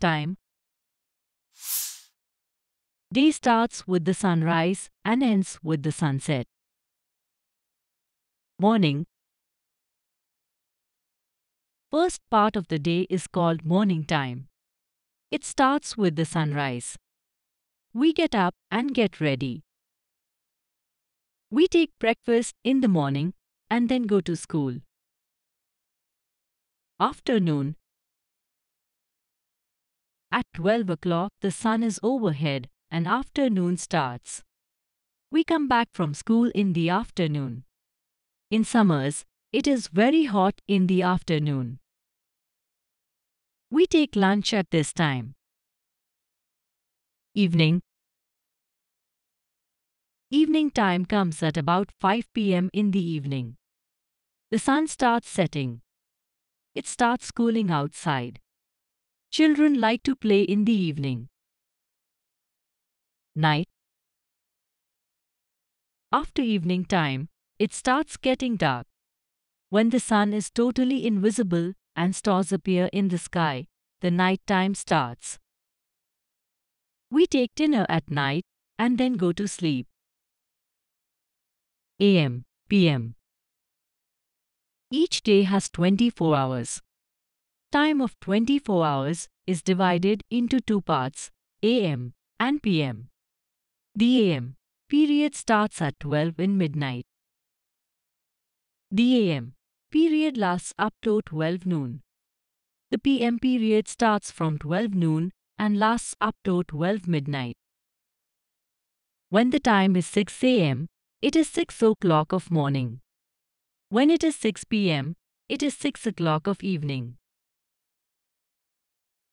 time. Day starts with the sunrise and ends with the sunset. Morning First part of the day is called morning time. It starts with the sunrise. We get up and get ready. We take breakfast in the morning and then go to school. Afternoon at 12 o'clock, the sun is overhead and afternoon starts. We come back from school in the afternoon. In summers, it is very hot in the afternoon. We take lunch at this time. Evening Evening time comes at about 5 pm in the evening. The sun starts setting. It starts cooling outside. Children like to play in the evening. Night. After evening time, it starts getting dark. When the sun is totally invisible and stars appear in the sky, the night time starts. We take dinner at night and then go to sleep. AM, PM. Each day has 24 hours. Time of 24 hours is divided into two parts, AM and PM. The AM period starts at 12 in midnight. The AM period lasts up to 12 noon. The PM period starts from 12 noon and lasts up to 12 midnight. When the time is 6 AM, it is 6 o'clock of morning. When it is 6 PM, it is 6 o'clock of evening.